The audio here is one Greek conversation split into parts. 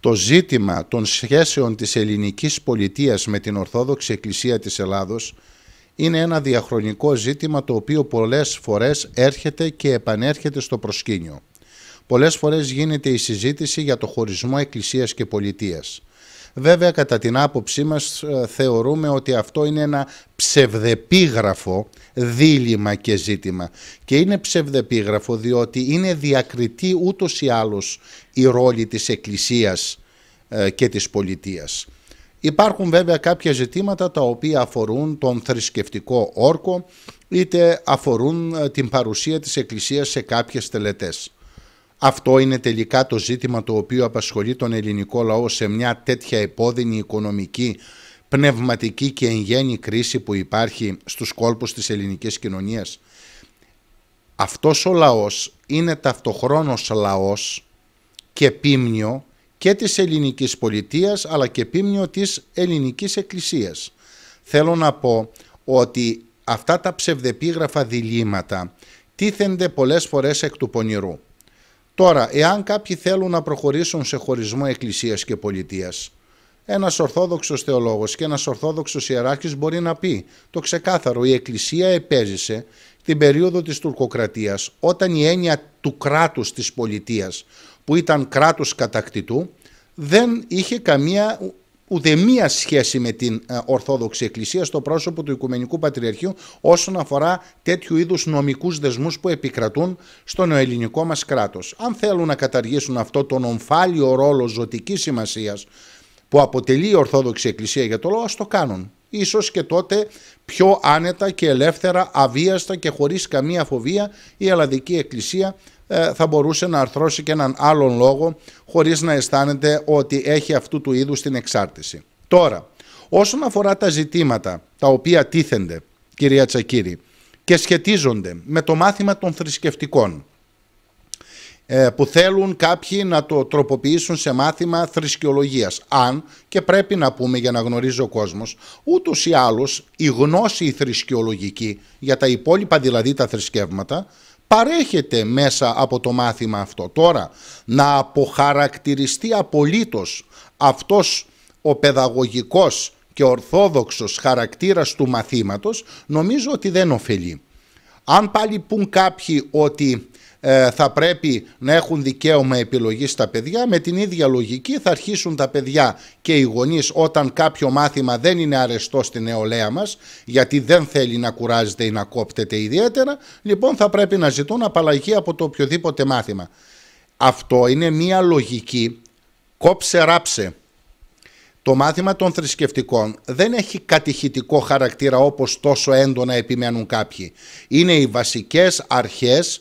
το ζήτημα των σχέσεων της ελληνικής πολιτείας με την Ορθόδοξη Εκκλησία της Ελλάδος είναι ένα διαχρονικό ζήτημα το οποίο πολλές φορές έρχεται και επανέρχεται στο προσκήνιο. Πολλές φορές γίνεται η συζήτηση για το χωρισμό Εκκλησίας και Πολιτείας. Βέβαια, κατά την άποψή μας ε, θεωρούμε ότι αυτό είναι ένα ψευδεπίγραφο δίλημα και ζήτημα. Και είναι ψευδεπίγραφο διότι είναι διακριτή ούτως ή άλλως η ρόλη της Εκκλησίας ε, και της πολιτείας. Υπάρχουν βέβαια κάποια ζητήματα τα οποία αφορούν τον θρησκευτικό όρκο είτε αφορούν ε, την παρουσία της Εκκλησίας σε κάποιες τελετές. Αυτό είναι τελικά το ζήτημα το οποίο απασχολεί τον ελληνικό λαό σε μια τέτοια επώδυνη οικονομική, πνευματική και εν κρίση που υπάρχει στους κόλπους της ελληνικής κοινωνίας. Αυτός ο λαός είναι ταυτοχρόνως λαός και πίμνιο και της ελληνικής πολιτείας αλλά και πίμνιο της ελληνικής εκκλησίας. Θέλω να πω ότι αυτά τα ψευδεπίγραφα διλήμματα τίθενται πολλές φορές εκ του πονηρού. Τώρα, εάν κάποιοι θέλουν να προχωρήσουν σε χωρισμό εκκλησίας και πολιτείας, ένας ορθόδοξος θεολόγος και ένας ορθόδοξος ιεράρχης μπορεί να πει το ξεκάθαρο, η εκκλησία επέζησε την περίοδο της τουρκοκρατίας όταν η έννοια του κράτους της πολιτείας που ήταν κράτους κατακτητού δεν είχε καμία ούτε μία σχέση με την ε, Ορθόδοξη Εκκλησία στο πρόσωπο του Οικουμενικού Πατριαρχείου όσον αφορά τέτοιου είδους νομικούς δεσμούς που επικρατούν στον ελληνικό μας κράτος. Αν θέλουν να καταργήσουν αυτό τον ομφάλιο ρόλο ζωτικής σημασίας που αποτελεί η Ορθόδοξη Εκκλησία για το λόγο, ας το κάνουν. Ίσως και τότε πιο άνετα και ελεύθερα, αβίαστα και χωρίς καμία φοβία η Ελλαδική Εκκλησία ε, θα μπορούσε να αρθρώσει και έναν άλλον λόγο χωρίς να αισθάνεται ότι έχει αυτού του είδους την εξάρτηση. Τώρα, όσον αφορά τα ζητήματα τα οποία τίθενται, κυρία Τσακύρη, και σχετίζονται με το μάθημα των θρησκευτικών, ε, που θέλουν κάποιοι να το τροποποιήσουν σε μάθημα θρησκεολογίας. Αν και πρέπει να πούμε για να γνωρίζει ο κόσμος, ούτως ή άλλως η γνώση η θρησκεολογική για τα υπόλοιπα δηλαδή τα θρησκεύματα παρέχεται μέσα από το μάθημα αυτό. Τώρα, να αποχαρακτηριστεί απολύτως αυτός ο παιδαγωγικός και ορθόδοξος χαρακτήρας του μαθήματος, νομίζω ότι δεν ωφελεί. Αν πάλι πούν κάποιοι ότι ε, θα πρέπει να έχουν δικαίωμα επιλογής τα παιδιά. Με την ίδια λογική θα αρχίσουν τα παιδιά και οι γονείς όταν κάποιο μάθημα δεν είναι αρεστό στην νεολαία μας, γιατί δεν θέλει να κουράζεται ή να κόπτεται ιδιαίτερα, λοιπόν θα πρέπει να ζητούν απαλλαγή από το οποιοδήποτε μάθημα. Αυτό είναι μία λογική κόψε-ράψε. Το μάθημα των θρησκευτικών δεν έχει κατηχητικό χαρακτήρα όπως τόσο έντονα επιμένουν κάποιοι. Είναι οι βασικές αρχές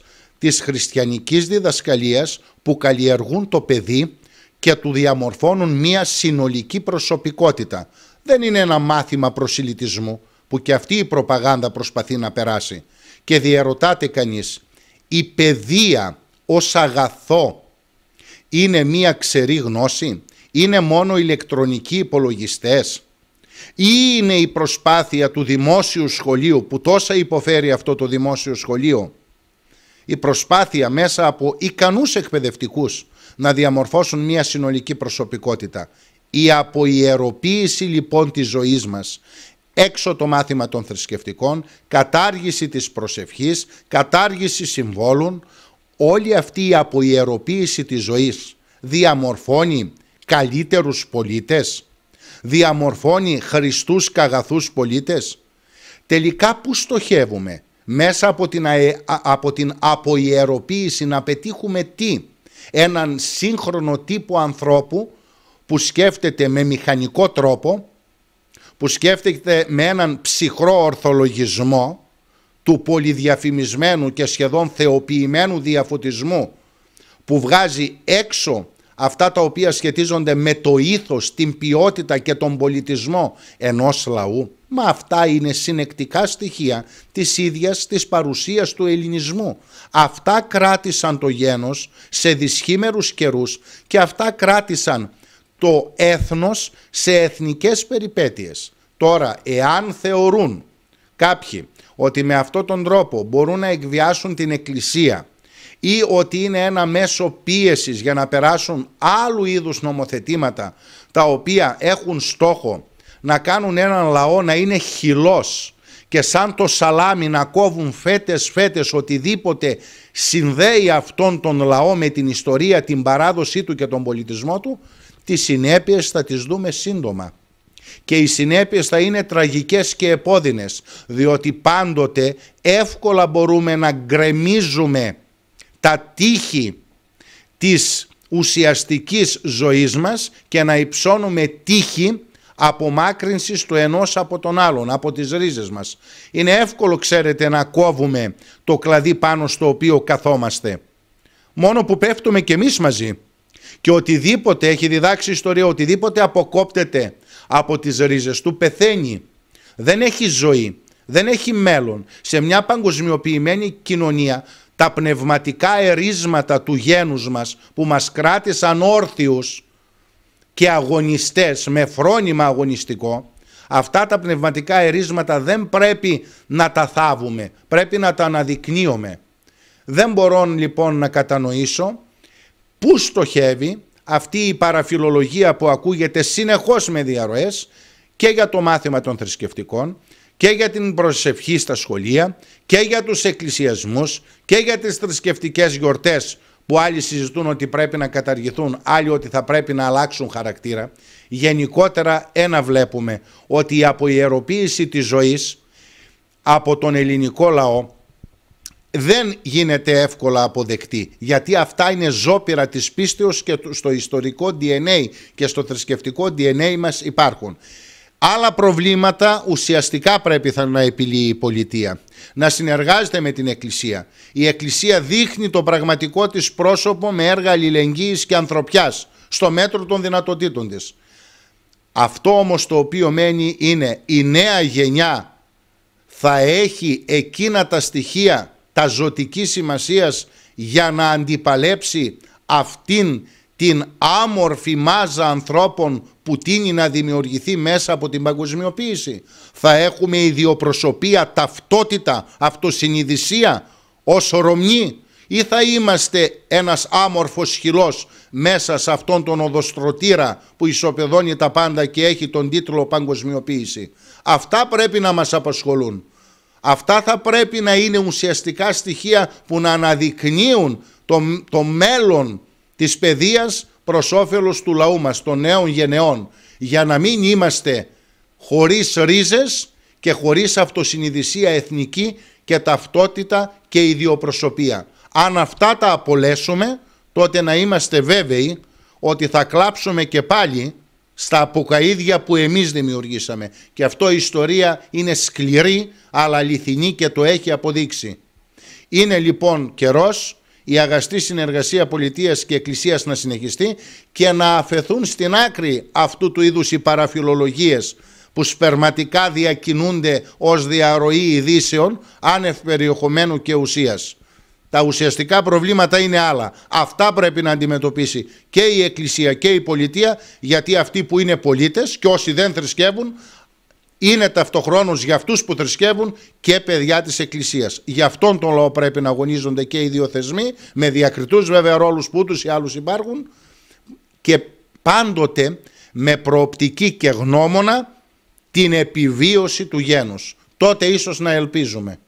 της χριστιανικής διδασκαλίας που καλλιεργούν το παιδί και του διαμορφώνουν μία συνολική προσωπικότητα. Δεν είναι ένα μάθημα προσιλητισμού που και αυτή η προπαγάνδα προσπαθεί να περάσει. Και διαρωτάται κανείς, η παιδεία ως αγαθό είναι μία ξερή γνώση, είναι μόνο ηλεκτρονικοί υπολογιστές ή είναι η προσπάθεια του δημόσιου σχολείου που τόσα υποφέρει αυτό το δημόσιο σχολείο η προσπάθεια μέσα από ικανούς εκπαιδευτικούς να διαμορφώσουν μια συνολική προσωπικότητα. Η αποιεροποίηση λοιπόν της ζωής μας έξω το μάθημα των θρησκευτικών, κατάργηση της προσευχής, κατάργηση συμβόλων, όλη αυτή η αποιεροποίηση της ζωής διαμορφώνει καλύτερους πολίτες, διαμορφώνει χριστούς καγαθούς πολίτες. Τελικά που στοχεύουμε, μέσα από την, αε, από την αποιεροποίηση να πετύχουμε τι, έναν σύγχρονο τύπο ανθρώπου που σκέφτεται με μηχανικό τρόπο, που σκέφτεται με έναν ψυχρό ορθολογισμό του πολυδιαφημισμένου και σχεδόν θεοποιημένου διαφωτισμού που βγάζει έξω αυτά τα οποία σχετίζονται με το ήθος, την ποιότητα και τον πολιτισμό ενός λαού αυτά είναι συνεκτικά στοιχεία της ίδιας της παρουσίας του ελληνισμού. Αυτά κράτησαν το γένος σε δυσχήμερους καιρούς και αυτά κράτησαν το έθνος σε εθνικές περιπέτειες. Τώρα, εάν θεωρούν κάποιοι ότι με αυτόν τον τρόπο μπορούν να εκβιάσουν την Εκκλησία ή ότι είναι ένα μέσο πίεσης για να περάσουν άλλου είδους νομοθετήματα τα οποία έχουν στόχο να κάνουν έναν λαό να είναι χυλός και σαν το σαλάμι να κόβουν φέτες φέτες οτιδήποτε συνδέει αυτόν τον λαό με την ιστορία, την παράδοσή του και τον πολιτισμό του, τις συνέπειες θα τις δούμε σύντομα. Και οι συνέπειες θα είναι τραγικές και επώδυνες, διότι πάντοτε εύκολα μπορούμε να γκρεμίζουμε τα τείχη της ουσιαστικής ζωής μας και να υψώνουμε τείχη απομάκρυνσης του ενός από τον άλλον, από τις ρίζες μας. Είναι εύκολο, ξέρετε, να κόβουμε το κλαδί πάνω στο οποίο καθόμαστε. Μόνο που πέφτουμε και εμείς μαζί. Και οτιδήποτε έχει διδάξει η ιστορία, οτιδήποτε αποκόπτεται από τις ρίζες του, πεθαίνει. Δεν έχει ζωή, δεν έχει μέλλον. Σε μια παγκοσμιοποιημένη κοινωνία, τα πνευματικά ερίσματα του γένους μας που μας κράτησαν όρθιους και αγωνιστές με φρόνημα αγωνιστικό, αυτά τα πνευματικά ερίσματα δεν πρέπει να τα θάβουμε, πρέπει να τα αναδεικνύουμε. Δεν μπορώ λοιπόν να κατανοήσω πού στοχεύει αυτή η παραφιλολογία που ακούγεται συνεχώς με διαρροές και για το μάθημα των θρησκευτικών και για την προσευχή στα σχολεία και για τους εκκλησιασμούς και για τις θρησκευτικές γιορτές που άλλοι συζητούν ότι πρέπει να καταργηθούν, άλλοι ότι θα πρέπει να αλλάξουν χαρακτήρα. Γενικότερα ένα βλέπουμε, ότι η αποιεροποίηση της ζωής από τον ελληνικό λαό δεν γίνεται εύκολα αποδεκτή, γιατί αυτά είναι ζώπηρα της πίστεως και στο ιστορικό DNA και στο θρησκευτικό DNA μας υπάρχουν. Άλλα προβλήματα ουσιαστικά πρέπει θα να επιλύει η πολιτεία. Να συνεργάζεται με την Εκκλησία. Η Εκκλησία δείχνει το πραγματικό της πρόσωπο με έργα αλληλεγγύης και ανθρωπιάς στο μέτρο των δυνατοτήτων της. Αυτό όμως το οποίο μένει είναι η νέα γενιά θα έχει εκείνα τα στοιχεία τα ζωτικής σημασίας για να αντιπαλέψει αυτήν την άμορφη μάζα ανθρώπων που τίνει να δημιουργηθεί μέσα από την παγκοσμιοποίηση. Θα έχουμε ιδιοπροσωπία, ταυτότητα, αυτοσυνειδησία ως ορομνή ή θα είμαστε ένας άμορφος χυλός μέσα σε αυτόν τον οδοστρωτήρα που ισοπεδώνει τα πάντα και έχει τον τίτλο παγκοσμιοποίηση. Αυτά πρέπει να μας απασχολούν. Αυτά θα πρέπει να είναι ουσιαστικά στοιχεία που να αναδεικνύουν το μέλλον της παιδείας προς όφελος του λαού μας, των νέων γενεών, για να μην είμαστε χωρίς ρίζες και χωρίς αυτοσυνειδησία εθνική και ταυτότητα και ιδιοπροσωπία. Αν αυτά τα απολέσουμε, τότε να είμαστε βέβαιοι ότι θα κλάψουμε και πάλι στα αποκαίδια που εμείς δημιουργήσαμε. Και αυτό η ιστορία είναι σκληρή αλλά αληθινή και το έχει αποδείξει. Είναι λοιπόν καιρός η αγαστή συνεργασία πολιτείας και εκκλησίας να συνεχιστεί και να αφαιθούν στην άκρη αυτού του είδους οι παραφιλολογίες που σπερματικά διακινούνται ως διαρροή ειδήσεων άνευ περιεχομένου και ουσίας. Τα ουσιαστικά προβλήματα είναι άλλα. Αυτά πρέπει να αντιμετωπίσει και η Εκκλησία και η Πολιτεία, γιατί αυτοί που είναι πολίτες και όσοι δεν θρησκεύουν, είναι ταυτοχρόνως για αυτούς που θρησκεύουν και παιδιά της Εκκλησίας. Γι' αυτόν τον λόγο πρέπει να αγωνίζονται και οι δύο θεσμοί, με διακριτούς βέβαια ρόλους που ούτως ή άλλους υπάρχουν και πάντοτε με προοπτική και γνώμονα την επιβίωση του γένους. Τότε ίσως να ελπίζουμε.